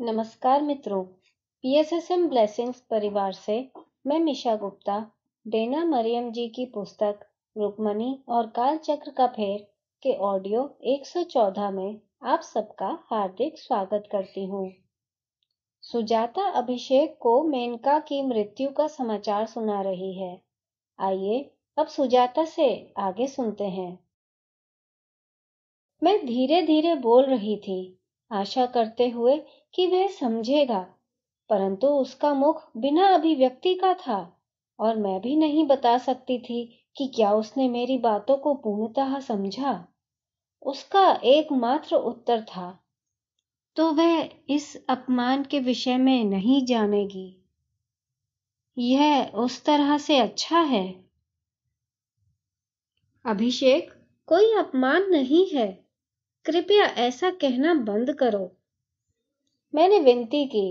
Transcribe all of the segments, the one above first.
नमस्कार मित्रों P S S M blessings परिवार से मैं मिशा गुप्ता डेना मरियम जी की पुस्तक रुक्मणी और कालचक्र का फेर के ऑडियो 114 में आप सबका हार्दिक स्वागत करती हूँ सुजाता अभिषेक को मेनका की मृत्यु का समाचार सुना रही है आइए अब सुजाता से आगे सुनते हैं मैं धीरे धीरे बोल रही थी आशा करते हुए कि वह समझेगा परंतु उसका मुख बिना अभिव्यक्ति का था और मैं भी नहीं बता सकती थी कि क्या उसने मेरी बातों को पूर्णतः समझा उसका एकमात्र उत्तर था तो वह इस अपमान के विषय में नहीं जानेगी यह उस तरह से अच्छा है अभिषेक कोई अपमान नहीं है कृपया ऐसा कहना बंद करो मैंने विनती की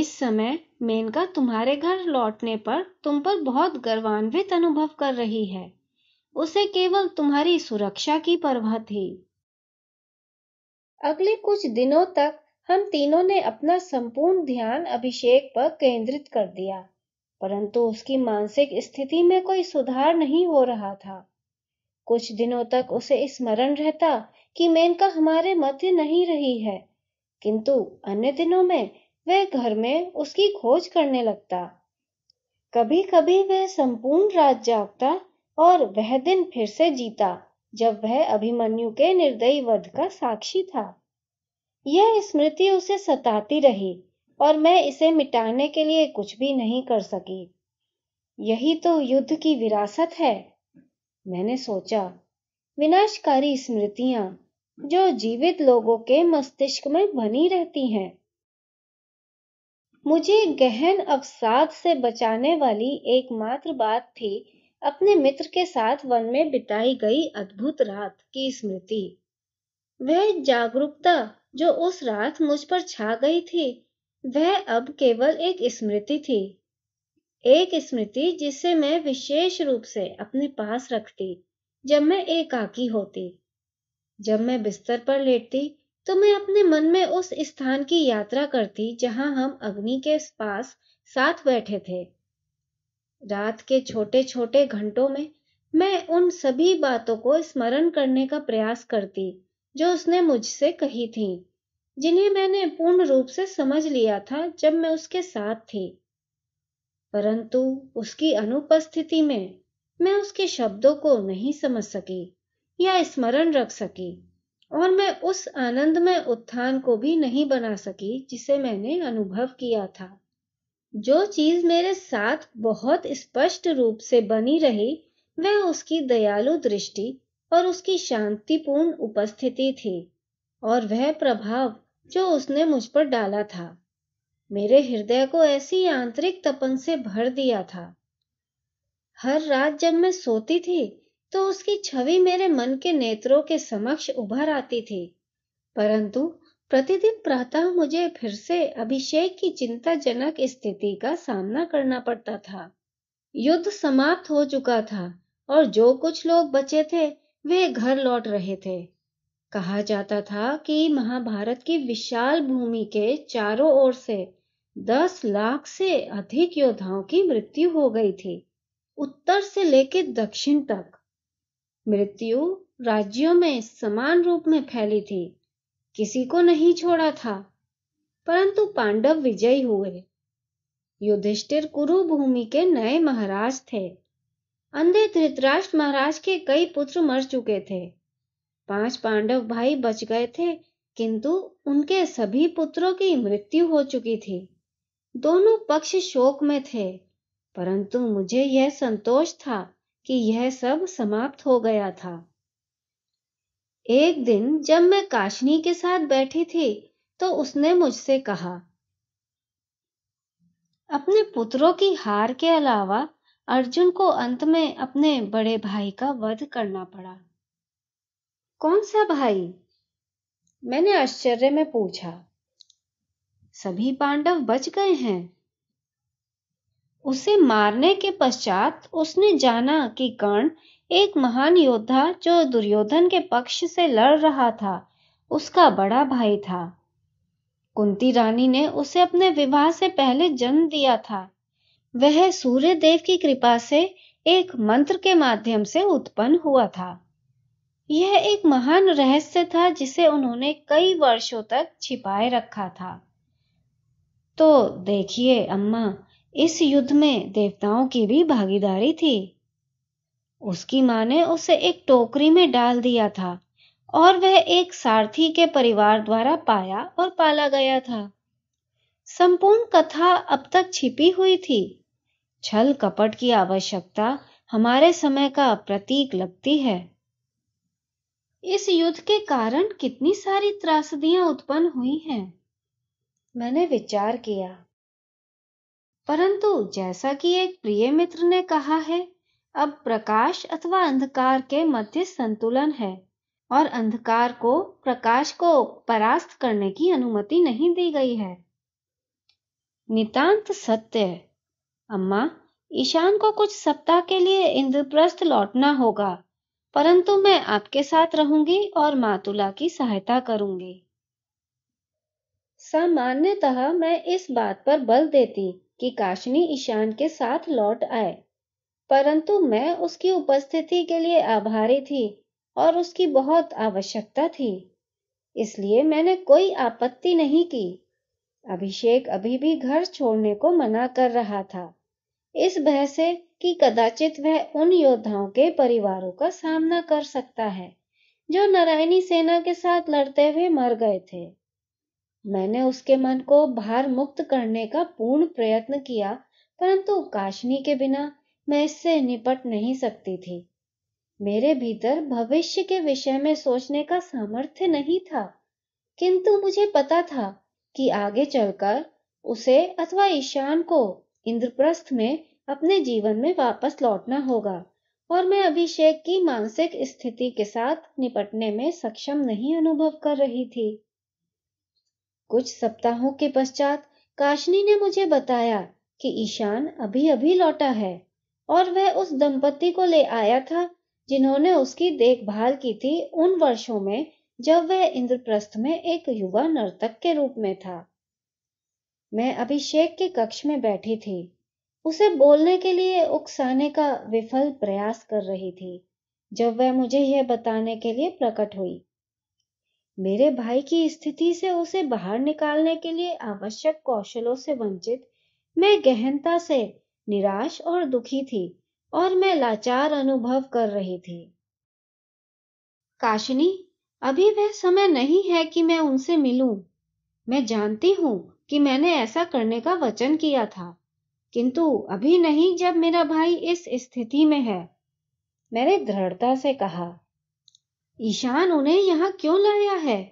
इस समय मेनका तुम्हारे घर लौटने पर तुम पर बहुत गर्वान्वित अनुभव कर रही है उसे केवल तुम्हारी सुरक्षा की परवाह थी अगले कुछ दिनों तक हम तीनों ने अपना संपूर्ण ध्यान अभिषेक पर केंद्रित कर दिया परंतु उसकी मानसिक स्थिति में कोई सुधार नहीं हो रहा था कुछ दिनों तक उसे स्मरण रहता कि मेनका हमारे मध्य नहीं रही है किंतु अन्य दिनों में वह घर में उसकी खोज करने लगता कभी कभी वह संपूर्ण रात जागता और वह दिन फिर से जीता जब वह अभिमन्यु के निर्दयी वध का साक्षी था यह स्मृति उसे सताती रही और मैं इसे मिटाने के लिए कुछ भी नहीं कर सकी यही तो युद्ध की विरासत है मैंने सोचा विनाशकारी स्मृतियां जो जीवित लोगों के मस्तिष्क में बनी रहती हैं। मुझे गहन अवसाद से बचाने वाली एकमात्र बात थी अपने मित्र के साथ वन में बिताई गई अद्भुत रात की स्मृति वह जागरूकता जो उस रात मुझ पर छा गई थी वह अब केवल एक स्मृति थी एक स्मृति जिसे मैं विशेष रूप से अपने पास रखती जब मैं एकाकी होती जब मैं बिस्तर पर लेटती तो मैं अपने मन में उस स्थान की यात्रा करती जहां हम अग्नि के पास साथ बैठे थे रात के छोटे छोटे घंटों में मैं उन सभी बातों को स्मरण करने का प्रयास करती जो उसने मुझसे कही थी जिन्हें मैंने पूर्ण रूप से समझ लिया था जब मैं उसके साथ थी परंतु उसकी अनुपस्थिति में मैं उसके शब्दों को नहीं समझ सकी या स्मरण रख सकी और मैं उस आनंद में उत्थान को भी नहीं बना सकी जिसे मैंने अनुभव किया था जो चीज मेरे साथ बहुत स्पष्ट रूप से बनी रही वह उसकी दयालु दृष्टि और उसकी शांतिपूर्ण उपस्थिति थी और वह प्रभाव जो उसने मुझ पर डाला था मेरे हृदय को ऐसी आंतरिक तपन से भर दिया था हर रात जब मैं सोती थी तो उसकी छवि मेरे मन के नेत्रों के समक्ष उभर आती थी परंतु प्रतिदिन प्रातः मुझे फिर से अभिषेक की चिंताजनक स्थिति का सामना करना पड़ता था युद्ध समाप्त हो चुका था और जो कुछ लोग बचे थे वे घर लौट रहे थे कहा जाता था कि महाभारत की विशाल भूमि के चारों ओर से दस लाख से अधिक योद्धाओं की मृत्यु हो गई थी उत्तर से लेकर दक्षिण तक मृत्यु राज्यों में समान रूप में फैली थी किसी को नहीं छोड़ा था परंतु पांडव विजयी हुए युधिष्ठिर भूमि के नए महाराज थे अंधे धृतराष्ट्र महाराज के कई पुत्र मर चुके थे पांच पांडव भाई बच गए थे किंतु उनके सभी पुत्रों की मृत्यु हो चुकी थी दोनों पक्ष शोक में थे परंतु मुझे यह संतोष था कि यह सब समाप्त हो गया था एक दिन जब मैं काशनी के साथ बैठी थी तो उसने मुझसे कहा अपने पुत्रों की हार के अलावा अर्जुन को अंत में अपने बड़े भाई का वध करना पड़ा कौन सा भाई मैंने आश्चर्य में पूछा सभी पांडव बच गए हैं उसे मारने के पश्चात उसने जाना कि कर्ण एक महान योद्धा जो दुर्योधन के पक्ष से लड़ रहा था उसका बड़ा भाई था कुंती रानी ने उसे अपने विवाह से पहले जन्म दिया था वह सूर्य देव की कृपा से एक मंत्र के माध्यम से उत्पन्न हुआ था यह एक महान रहस्य था जिसे उन्होंने कई वर्षों तक छिपाए रखा था तो देखिए अम्मा इस युद्ध में देवताओं की भी भागीदारी थी उसकी मां ने उसे एक टोकरी में डाल दिया था और वह एक सारथी के परिवार द्वारा पाया और पाला गया था संपूर्ण कथा अब तक छिपी हुई थी छल कपट की आवश्यकता हमारे समय का प्रतीक लगती है इस युद्ध के कारण कितनी सारी त्रासदियां उत्पन्न हुई हैं मैंने विचार किया परंतु जैसा कि एक प्रिय मित्र ने कहा है अब प्रकाश अथवा अंधकार के मध्य संतुलन है और अंधकार को प्रकाश को परास्त करने की अनुमति नहीं दी गई है नितांत सत्य है अम्मा ईशान को कुछ सप्ताह के लिए इंद्रप्रस्थ लौटना होगा परंतु मैं आपके साथ रहूंगी और मातुला की सहायता करूंगी सामान्यतः मैं इस बात पर बल देती कि काशनी ईशान के साथ लौट आए परंतु मैं उसकी उपस्थिति के लिए आभारी थी और उसकी बहुत आवश्यकता थी इसलिए मैंने कोई आपत्ति नहीं की अभिषेक अभी भी घर छोड़ने को मना कर रहा था इस भय से कि कदाचित वह उन योद्धाओं के परिवारों का सामना कर सकता है जो नारायणी सेना के साथ लड़ते हुए मर गए थे मैंने उसके मन को भार मुक्त करने का पूर्ण प्रयत्न किया परंतु काशनी के बिना मैं इससे निपट नहीं सकती थी मेरे भीतर भविष्य के विषय में सोचने का सामर्थ्य नहीं था किंतु मुझे पता था कि आगे चलकर उसे अथवा ईशान को इंद्रप्रस्थ में अपने जीवन में वापस लौटना होगा और मैं अभिषेक की मानसिक स्थिति के साथ निपटने में सक्षम नहीं अनुभव कर रही थी कुछ सप्ताहों के पश्चात काशनी ने मुझे बताया कि ईशान अभी अभी लौटा है और वह उस दंपति को ले आया था जिन्होंने उसकी देखभाल की थी उन वर्षों में जब वह इंद्रप्रस्थ में एक युवा नर्तक के रूप में था मैं अभिषेक के कक्ष में बैठी थी उसे बोलने के लिए उकसाने का विफल प्रयास कर रही थी जब वह मुझे यह बताने के लिए प्रकट हुई मेरे भाई की स्थिति से उसे बाहर निकालने के लिए आवश्यक कौशलों से वंचित मैं गहनता से निराश और दुखी थी और मैं लाचार अनुभव कर रही थी काशनी अभी वह समय नहीं है कि मैं उनसे मिलूं। मैं जानती हूं कि मैंने ऐसा करने का वचन किया था किंतु अभी नहीं जब मेरा भाई इस स्थिति में है मैंने दृढ़ता से कहा ईशान उन्हें यहाँ क्यों लाया है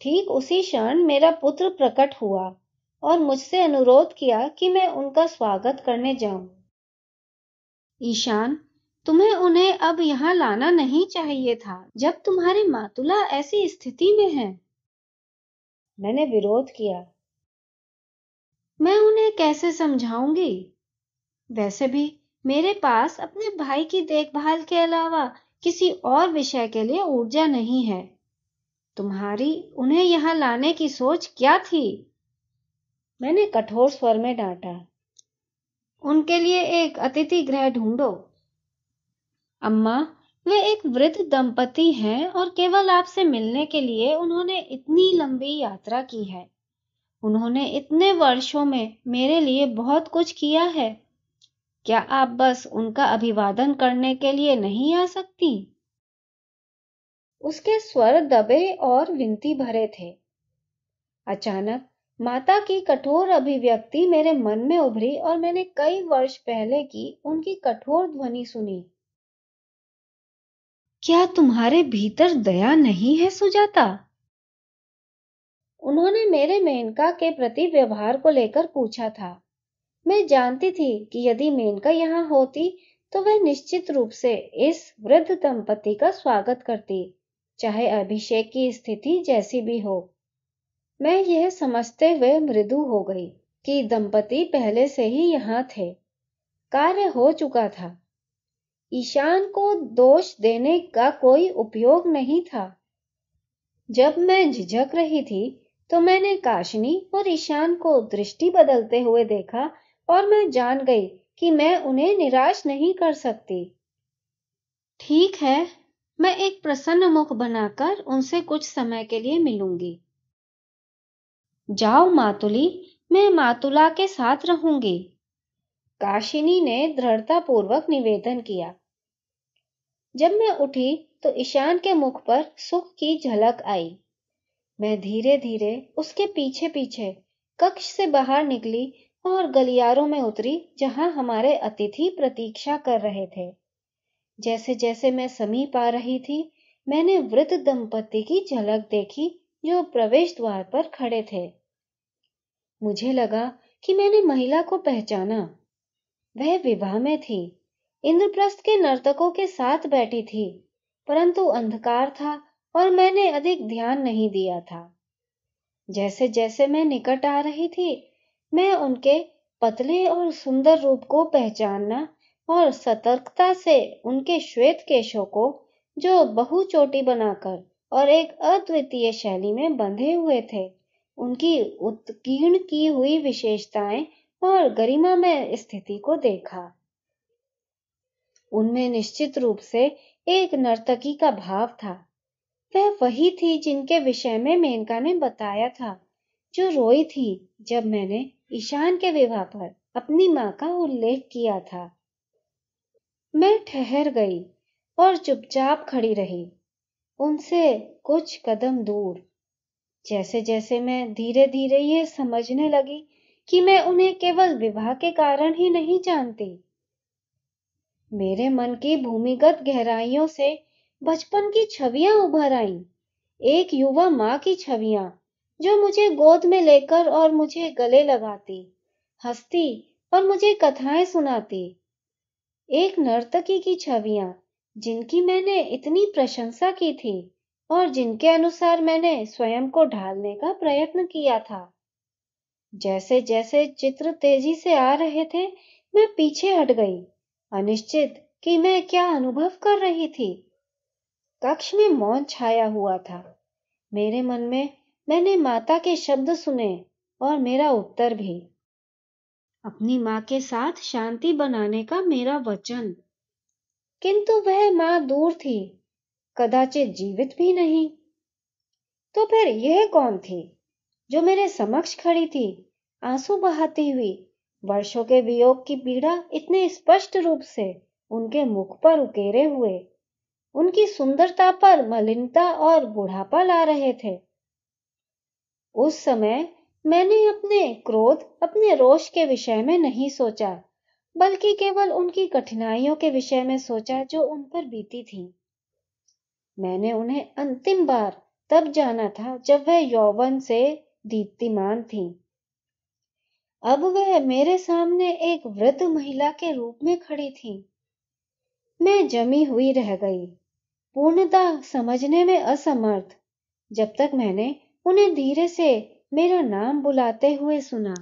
ठीक उसी क्षण मेरा पुत्र प्रकट हुआ और मुझसे अनुरोध किया कि मैं उनका स्वागत करने जाऊं ईशान तुम्हें उन्हें अब यहाँ लाना नहीं चाहिए था जब तुम्हारी मातुला ऐसी स्थिति में है मैंने विरोध किया मैं उन्हें कैसे समझाऊंगी वैसे भी मेरे पास अपने भाई की देखभाल के अलावा किसी और विषय के लिए ऊर्जा नहीं है तुम्हारी उन्हें यहां लाने की सोच क्या थी मैंने कठोर स्वर में डांटा उनके लिए एक अतिथि ग्रह ढूंढो अम्मा वे एक वृद्ध दंपति हैं और केवल आपसे मिलने के लिए उन्होंने इतनी लंबी यात्रा की है उन्होंने इतने वर्षों में मेरे लिए बहुत कुछ किया है क्या आप बस उनका अभिवादन करने के लिए नहीं आ सकती उसके स्वर दबे और विनती भरे थे अचानक माता की कठोर अभिव्यक्ति मेरे मन में उभरी और मैंने कई वर्ष पहले की उनकी कठोर ध्वनि सुनी क्या तुम्हारे भीतर दया नहीं है सुजाता उन्होंने मेरे मेनका के प्रति व्यवहार को लेकर पूछा था मैं जानती थी कि यदि मेनका यहाँ होती तो वह निश्चित रूप से इस वृद्ध दंपति का स्वागत करती चाहे अभिषेक की स्थिति जैसी भी हो मैं यह समझते हुए मृदु हो गई कि दंपति पहले से ही यहाँ थे कार्य हो चुका था ईशान को दोष देने का कोई उपयोग नहीं था जब मैं झिझक रही थी तो मैंने काशनी और ईशान को दृष्टि बदलते हुए देखा और मैं जान गई कि मैं उन्हें निराश नहीं कर सकती ठीक है मैं एक प्रसन्न मुख बनाकर उनसे कुछ समय के लिए मिलूंगी जाओ मातुली मैं मातुला के साथ रहूंगी काशिनी ने दृढ़ता पूर्वक निवेदन किया जब मैं उठी तो ईशान के मुख पर सुख की झलक आई मैं धीरे धीरे उसके पीछे पीछे कक्ष से बाहर निकली और गलियारों में उतरी जहां हमारे अतिथि प्रतीक्षा कर रहे थे जैसे जैसे मैं समीप आ रही थी मैंने वृद्ध दंपति की झलक देखी जो प्रवेश द्वार पर खड़े थे मुझे लगा कि मैंने महिला को पहचाना वह विवाह में थी इंद्रप्रस्थ के नर्तकों के साथ बैठी थी परंतु अंधकार था और मैंने अधिक ध्यान नहीं दिया था जैसे जैसे मैं निकट आ रही थी मैं उनके पतले और सुंदर रूप को पहचानना और सतर्कता से उनके श्वेत केशों को जो बहु चोटी बनाकर और एक अद्वितीय शैली में बंधे हुए थे उनकी उत्कीर्ण की हुई विशेषताएं और गरिमा में स्थिति को देखा उनमें निश्चित रूप से एक नर्तकी का भाव था वह वही थी जिनके विषय में मेनका ने बताया था जो रोई थी जब मैंने ईशान के विवाह पर अपनी माँ का उल्लेख किया था मैं ठहर गई और चुपचाप खड़ी रही उनसे कुछ कदम दूर जैसे जैसे मैं धीरे धीरे ये समझने लगी कि मैं उन्हें केवल विवाह के कारण ही नहीं जानती मेरे मन की भूमिगत गहराइयों से बचपन की छवियां उभर आईं एक युवा माँ की छवियां जो मुझे गोद में लेकर और मुझे गले लगाती हंसती और मुझे कथाएं सुनाती एक नर्तकी की छवियां जिनकी मैंने इतनी प्रशंसा की थी और जिनके अनुसार मैंने स्वयं को ढालने का प्रयत्न किया था जैसे जैसे चित्र तेजी से आ रहे थे मैं पीछे हट गई अनिश्चित कि मैं क्या अनुभव कर रही थी कक्ष में मौन छाया हुआ था मेरे मन में मैंने माता के शब्द सुने और मेरा उत्तर भी अपनी माँ के साथ शांति बनाने का मेरा वचन किंतु वह माँ दूर थी कदाचित जीवित भी नहीं तो फिर यह कौन थी जो मेरे समक्ष खड़ी थी आंसू बहाती हुई वर्षों के वियोग की पीड़ा इतने स्पष्ट रूप से उनके मुख पर उकेरे हुए उनकी सुंदरता पर मलिनता और बुढ़ापा ला रहे थे उस समय मैंने अपने क्रोध अपने रोष के विषय में नहीं सोचा बल्कि केवल उनकी कठिनाइयों के विषय में सोचा जो उन पर बीती थी मैंने उन्हें अंतिम बार तब जाना था जब वह यौवन से दीप्तिमान थी अब वह मेरे सामने एक वृद्ध महिला के रूप में खड़ी थी मैं जमी हुई रह गई पूर्णता समझने में असमर्थ जब तक मैंने उन्हें धीरे से मेरा नाम बुलाते हुए सुना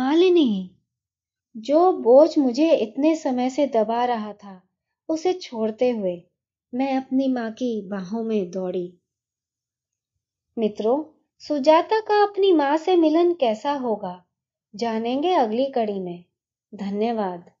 मालिनी जो बोझ मुझे इतने समय से दबा रहा था उसे छोड़ते हुए मैं अपनी माँ की बाहों में दौड़ी मित्रों सुजाता का अपनी माँ से मिलन कैसा होगा जानेंगे अगली कड़ी में धन्यवाद